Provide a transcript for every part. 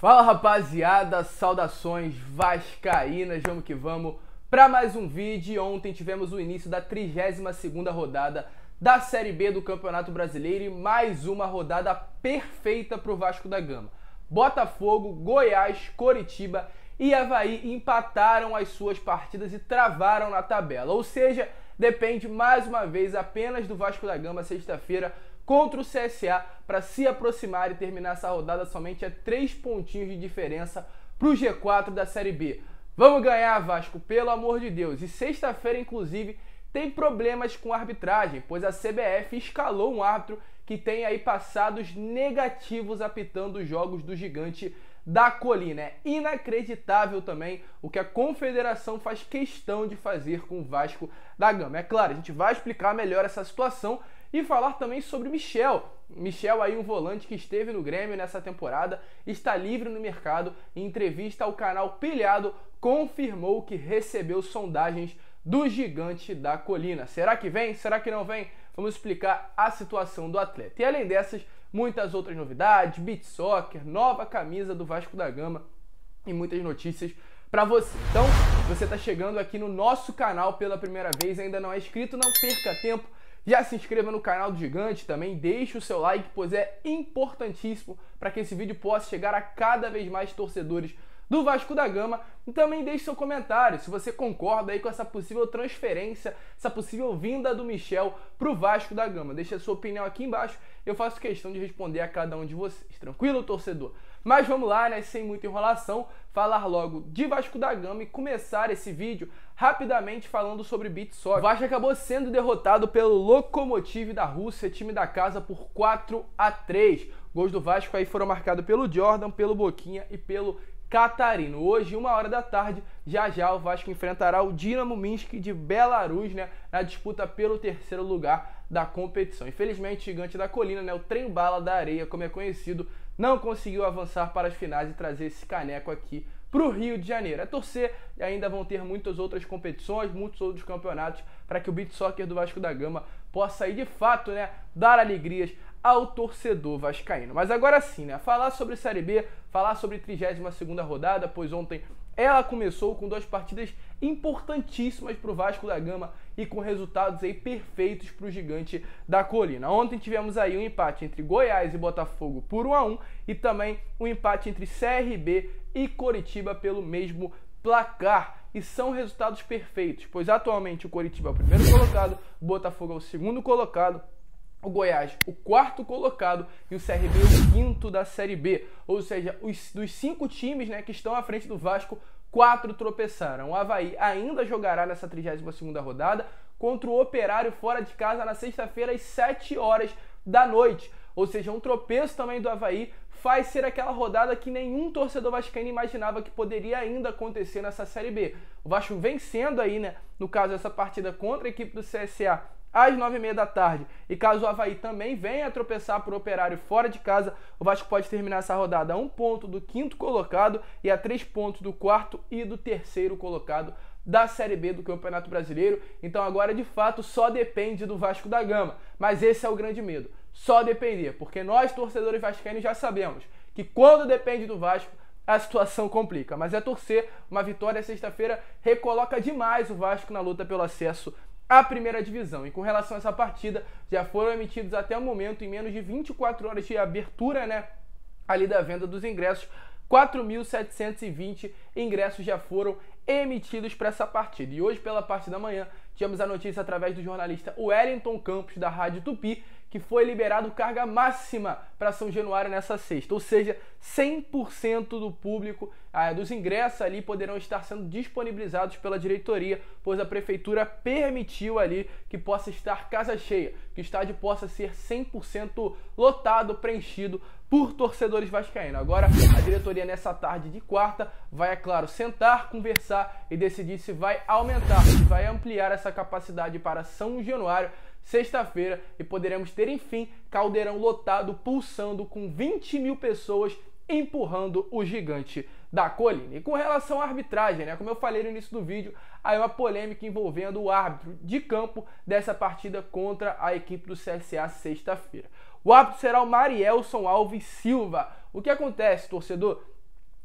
Fala rapaziada, saudações vascaínas, vamos que vamos para mais um vídeo. Ontem tivemos o início da 32ª rodada da Série B do Campeonato Brasileiro e mais uma rodada perfeita para o Vasco da Gama. Botafogo, Goiás, Coritiba e Havaí empataram as suas partidas e travaram na tabela. Ou seja, depende mais uma vez apenas do Vasco da Gama sexta-feira contra o CSA para se aproximar e terminar essa rodada somente a é três pontinhos de diferença para o G4 da Série B. Vamos ganhar, Vasco, pelo amor de Deus. E sexta-feira, inclusive, tem problemas com arbitragem, pois a CBF escalou um árbitro que tem aí passados negativos apitando os jogos do gigante da colina. É inacreditável também o que a confederação faz questão de fazer com o Vasco da Gama. É claro, a gente vai explicar melhor essa situação e falar também sobre Michel. Michel aí um volante que esteve no Grêmio nessa temporada, está livre no mercado. Em entrevista ao canal Pilhado, confirmou que recebeu sondagens do gigante da colina. Será que vem? Será que não vem? Vamos explicar a situação do atleta. E além dessas, muitas outras novidades, beat soccer, nova camisa do Vasco da Gama e muitas notícias para você. Então, você está chegando aqui no nosso canal pela primeira vez, ainda não é inscrito, não perca tempo já se inscreva no canal do Gigante também, deixe o seu like, pois é importantíssimo para que esse vídeo possa chegar a cada vez mais torcedores do Vasco da Gama. e Também deixe seu comentário se você concorda aí com essa possível transferência, essa possível vinda do Michel para o Vasco da Gama. Deixe a sua opinião aqui embaixo, eu faço questão de responder a cada um de vocês. Tranquilo, torcedor? Mas vamos lá, né? Sem muita enrolação, falar logo de Vasco da Gama e começar esse vídeo rapidamente falando sobre BitSoccer. O Vasco acabou sendo derrotado pelo Lokomotiv da Rússia, time da casa, por 4 a 3. Gols do Vasco aí foram marcados pelo Jordan, pelo Boquinha e pelo Catarino. Hoje, uma hora da tarde, já já o Vasco enfrentará o Dinamo Minsk de Belarus, né, na disputa pelo terceiro lugar da competição. Infelizmente, o gigante da colina, né, o trem bala da areia, como é conhecido, não conseguiu avançar para as finais e trazer esse caneco aqui para o Rio de Janeiro. É torcer e ainda vão ter muitas outras competições, muitos outros campeonatos para que o beat soccer do Vasco da Gama possa aí de fato, né, dar alegrias ao torcedor vascaíno. Mas agora sim, né? Falar sobre Série B, falar sobre 32 rodada, pois ontem ela começou com duas partidas importantíssimas para o Vasco da Gama e com resultados aí perfeitos para o gigante da colina. Ontem tivemos aí um empate entre Goiás e Botafogo por 1 a 1 e também um empate entre CRB e Coritiba pelo mesmo placar. E são resultados perfeitos, pois atualmente o Coritiba é o primeiro colocado, o Botafogo é o segundo colocado o Goiás, o quarto colocado, e o CRB, o quinto da Série B. Ou seja, os, dos cinco times né, que estão à frente do Vasco, quatro tropeçaram. O Havaí ainda jogará nessa 32 rodada contra o Operário fora de casa na sexta-feira às 7 horas da noite. Ou seja, um tropeço também do Havaí faz ser aquela rodada que nenhum torcedor vascaíno imaginava que poderia ainda acontecer nessa Série B. O Vasco vencendo aí, né, no caso essa partida contra a equipe do CSA às 9h30 da tarde. E caso o Havaí também venha tropeçar por operário fora de casa, o Vasco pode terminar essa rodada a um ponto do quinto colocado e a três pontos do quarto e do terceiro colocado da Série B do Campeonato Brasileiro. Então agora de fato só depende do Vasco da Gama. Mas esse é o grande medo. Só depender, porque nós torcedores vascaínos já sabemos que quando depende do Vasco, a situação complica. Mas é torcer, uma vitória sexta-feira recoloca demais o Vasco na luta pelo acesso a primeira divisão. E com relação a essa partida, já foram emitidos até o momento, em menos de 24 horas de abertura, né? Ali da venda dos ingressos, 4.720 ingressos já foram emitidos para essa partida. E hoje, pela parte da manhã, tínhamos a notícia através do jornalista Wellington Campos, da Rádio Tupi, que foi liberado carga máxima para São Januário nessa sexta, ou seja, 100% do público ah, dos ingressos ali poderão estar sendo disponibilizados pela diretoria, pois a prefeitura permitiu ali que possa estar casa cheia, que o estádio possa ser 100% lotado, preenchido por torcedores vascaínos. Agora, a diretoria nessa tarde de quarta vai, é claro, sentar, conversar e decidir se vai aumentar, se vai ampliar essa capacidade para São Januário sexta-feira e poderemos ter, enfim, caldeirão lotado, pulsando com 20 mil pessoas empurrando o gigante da colina. E com relação à arbitragem, né? Como eu falei no início do vídeo, aí uma polêmica envolvendo o árbitro de campo dessa partida contra a equipe do CSA sexta-feira. O árbitro será o Marielson Alves Silva. O que acontece, torcedor?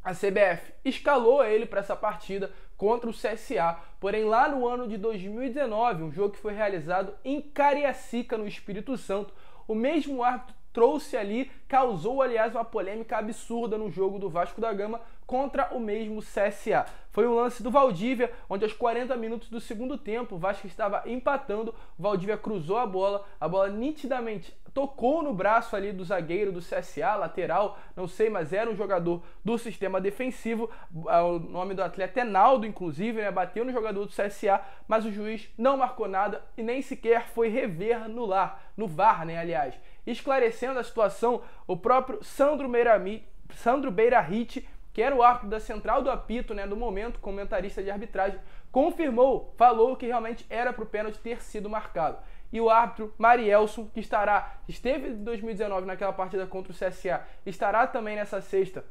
A CBF escalou ele para essa partida contra o CSA. Porém, lá no ano de 2019, um jogo que foi realizado em Cariacica, no Espírito Santo, o mesmo árbitro trouxe ali, causou, aliás, uma polêmica absurda no jogo do Vasco da Gama contra o mesmo CSA. Foi um lance do Valdívia, onde aos 40 minutos do segundo tempo, o Vasco estava empatando, o Valdívia cruzou a bola, a bola nitidamente tocou no braço ali do zagueiro do CSA, lateral, não sei, mas era um jogador do sistema defensivo, ah, o nome do atleta é Naldo, inclusive, né? Bateu no jogador do CSA, mas o juiz não marcou nada e nem sequer foi rever no lar, no VAR, né, aliás. Esclarecendo a situação, o próprio Sandro Meirami, Sandro Beirahit, que era o árbitro da central do apito, né, do momento, comentarista de arbitragem, confirmou, falou que realmente era para o pênalti ter sido marcado e o árbitro Marielson, que estará, esteve em 2019 naquela partida contra o CSA, estará também nessa sexta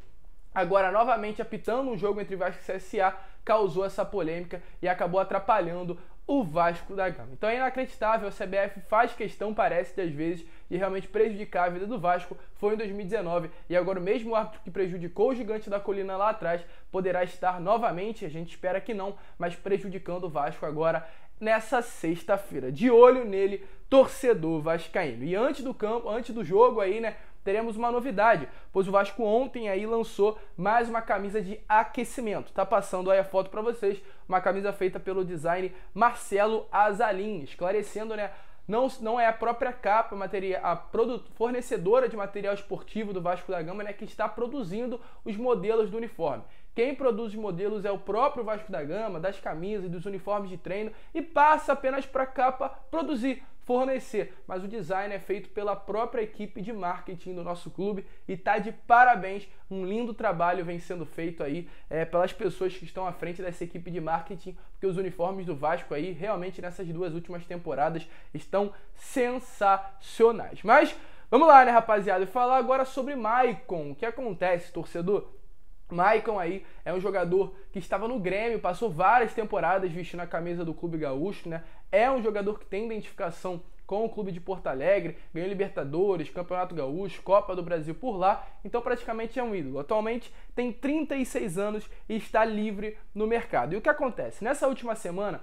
agora novamente apitando um jogo entre Vasco e CSA, causou essa polêmica e acabou atrapalhando o Vasco da Gama. Então é inacreditável, a CBF faz questão, parece, das vezes, de realmente prejudicar a vida do Vasco. Foi em 2019 e agora o mesmo árbitro que prejudicou o gigante da colina lá atrás poderá estar novamente, a gente espera que não, mas prejudicando o Vasco agora nessa sexta-feira. De olho nele, torcedor vascaíno. E antes do campo, antes do jogo aí, né, teremos uma novidade, pois o Vasco ontem aí lançou mais uma camisa de aquecimento. Tá passando aí a foto para vocês, uma camisa feita pelo design Marcelo Azalin, esclarecendo, né, não, não é a própria capa, material, a produto, fornecedora de material esportivo do Vasco da Gama né, que está produzindo os modelos do uniforme. Quem produz os modelos é o próprio Vasco da Gama, das camisas, e dos uniformes de treino e passa apenas para a capa produzir, fornecer. Mas o design é feito pela própria equipe de marketing do nosso clube e tá de parabéns. Um lindo trabalho vem sendo feito aí é, pelas pessoas que estão à frente dessa equipe de marketing, porque os uniformes do Vasco aí realmente nessas duas últimas temporadas estão sensacionais. Mas Vamos lá, né, rapaziada? Falar agora sobre Maicon. O que acontece, torcedor? Maicon aí é um jogador que estava no Grêmio, passou várias temporadas vestindo a camisa do Clube Gaúcho, né? É um jogador que tem identificação com o clube de Porto Alegre, ganhou Libertadores, Campeonato Gaúcho, Copa do Brasil por lá, então praticamente é um ídolo. Atualmente tem 36 anos e está livre no mercado. E o que acontece? Nessa última semana,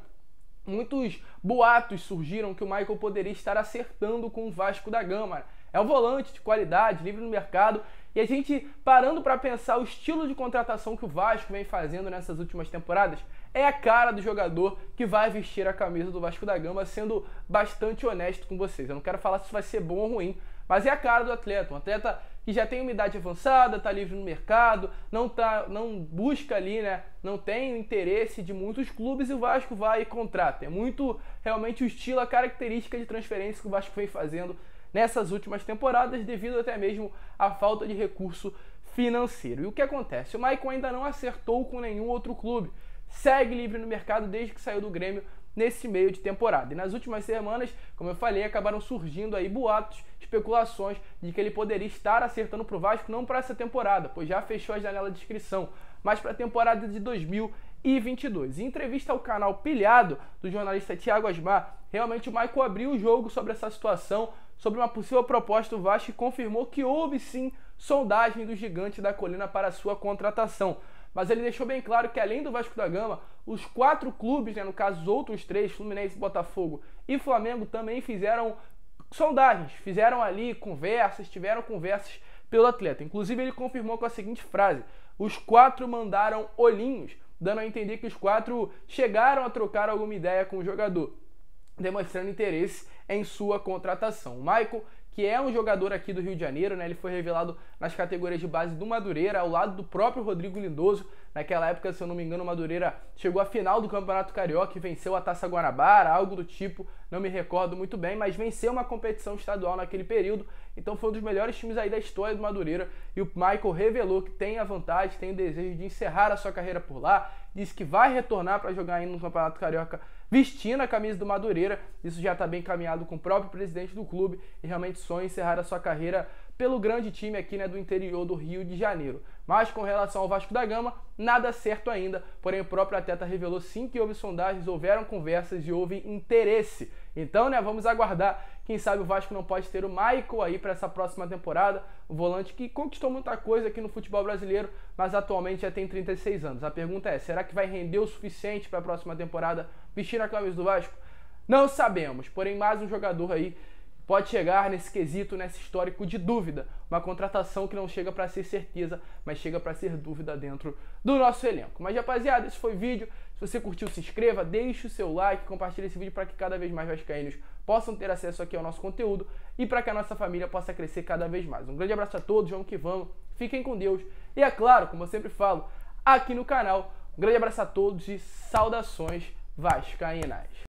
muitos boatos surgiram que o Michael poderia estar acertando com o Vasco da Gama é um volante de qualidade, livre no mercado. E a gente parando para pensar o estilo de contratação que o Vasco vem fazendo nessas últimas temporadas, é a cara do jogador que vai vestir a camisa do Vasco da Gama, sendo bastante honesto com vocês. Eu não quero falar se vai ser bom ou ruim, mas é a cara do atleta, um atleta que já tem uma idade avançada, está livre no mercado, não tá, não busca ali, né? Não tem o interesse de muitos clubes e o Vasco vai e contrata. É muito realmente o estilo, a característica de transferência que o Vasco vem fazendo nessas últimas temporadas, devido até mesmo à falta de recurso financeiro. E o que acontece? O Maicon ainda não acertou com nenhum outro clube. Segue livre no mercado desde que saiu do Grêmio nesse meio de temporada. E nas últimas semanas, como eu falei, acabaram surgindo aí boatos, especulações de que ele poderia estar acertando para o Vasco, não para essa temporada, pois já fechou a janela de inscrição, mas para a temporada de 2022. Em entrevista ao canal Pilhado do jornalista Tiago Asmar, realmente o Michael abriu o jogo sobre essa situação, sobre uma possível proposta, o Vasco confirmou que houve sim sondagem do gigante da colina para sua contratação. Mas ele deixou bem claro que além do Vasco da Gama, os quatro clubes, né, no caso os outros três, Fluminense, Botafogo e Flamengo, também fizeram sondagens, fizeram ali conversas, tiveram conversas pelo atleta. Inclusive ele confirmou com a seguinte frase: os quatro mandaram olhinhos, dando a entender que os quatro chegaram a trocar alguma ideia com o jogador demonstrando interesse em sua contratação. O Michael, que é um jogador aqui do Rio de Janeiro, né? Ele foi revelado nas categorias de base do Madureira, ao lado do próprio Rodrigo Lindoso. Naquela época, se eu não me engano, o Madureira chegou à final do Campeonato Carioca e venceu a Taça Guanabara, algo do tipo, não me recordo muito bem, mas venceu uma competição estadual naquele período. Então foi um dos melhores times aí da história do Madureira e o Michael revelou que tem a vontade, tem o desejo de encerrar a sua carreira por lá, disse que vai retornar para jogar ainda no Campeonato Carioca vestindo a camisa do Madureira. Isso já está bem encaminhado com o próprio presidente do clube e realmente sonha encerrar a sua carreira pelo grande time aqui né, do interior do Rio de Janeiro. Mas com relação ao Vasco da Gama, nada certo ainda, porém o próprio atleta revelou sim que houve sondagens, houveram conversas e houve interesse. Então, né, vamos aguardar. Quem sabe o Vasco não pode ter o Michael aí para essa próxima temporada, o volante que conquistou muita coisa aqui no futebol brasileiro, mas atualmente já tem 36 anos. A pergunta é: será que vai render o suficiente para a próxima temporada vestindo a camisa do Vasco? Não sabemos, porém mais um jogador aí pode chegar nesse quesito, nesse histórico de dúvida. Uma contratação que não chega para ser certeza, mas chega para ser dúvida dentro do nosso elenco. Mas rapaziada, esse foi o vídeo. Se você curtiu, se inscreva, deixe o seu like, compartilhe esse vídeo para que cada vez mais vascaínos possam ter acesso aqui ao nosso conteúdo e para que a nossa família possa crescer cada vez mais. Um grande abraço a todos, vamos que vamos. Fiquem com Deus. E é claro, como eu sempre falo, aqui no canal, um grande abraço a todos e saudações vascaínas.